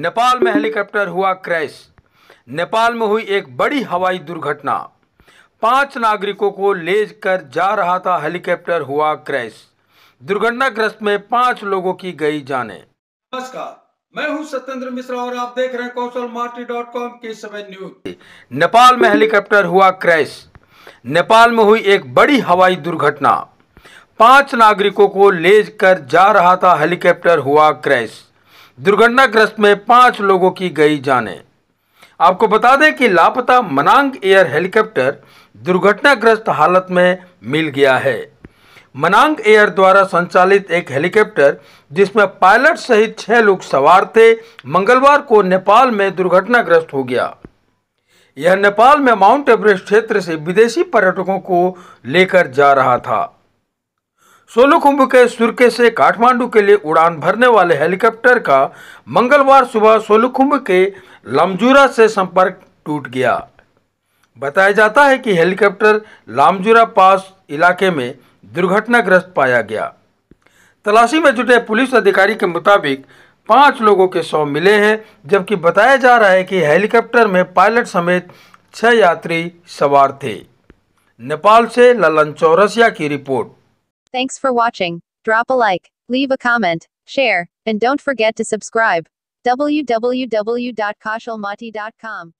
नेपाल में हेलीकॉप्टर हुआ क्रैश नेपाल में हुई एक बड़ी हवाई दुर्घटना पांच नागरिकों को ले कर जा रहा था हेलीकॉप्टर हुआ क्रैश दुर्घटनाग्रस्त में पांच लोगों की गई जाने नमस्कार मैं हूं सत्येंद्र मिश्रा और आप देख रहे हैं कौशल मार्टी डॉट कॉम के समय न्यूज नेपाल में हेलीकॉप्टर हुआ क्रैश नेपाल में हुई एक बड़ी हवाई दुर्घटना पांच नागरिकों को ले कर जा रहा था हेलीकॉप्टर हुआ क्रैश दुर्घटनाग्रस्त में पांच लोगों की गई जाने आपको बता दें कि लापता मनांग एयर हेलीकॉप्टर दुर्घटनाग्रस्त हालत में मिल गया है मनांग एयर द्वारा संचालित एक हेलीकॉप्टर जिसमें पायलट सहित छह लोग सवार थे मंगलवार को नेपाल में दुर्घटनाग्रस्त हो गया यह नेपाल में माउंट एवरेस्ट क्षेत्र से विदेशी पर्यटकों को लेकर जा रहा था सोलह कुंभ के सुरके से काठमांडू के लिए उड़ान भरने वाले हेलीकॉप्टर का मंगलवार सुबह सोलह कुंभ के लामजूरा से संपर्क टूट गया बताया जाता है कि हेलीकॉप्टर लामजूरा पास इलाके में दुर्घटनाग्रस्त पाया गया तलाशी में जुटे पुलिस अधिकारी के मुताबिक पाँच लोगों के शव मिले हैं जबकि बताया जा रहा है कि हेलीकॉप्टर में पायलट समेत छह यात्री सवार थे नेपाल से ललन चौरसिया की report Thanks for watching. Drop a like, leave a comment, share, and don't forget to subscribe. www.kaushalmati.com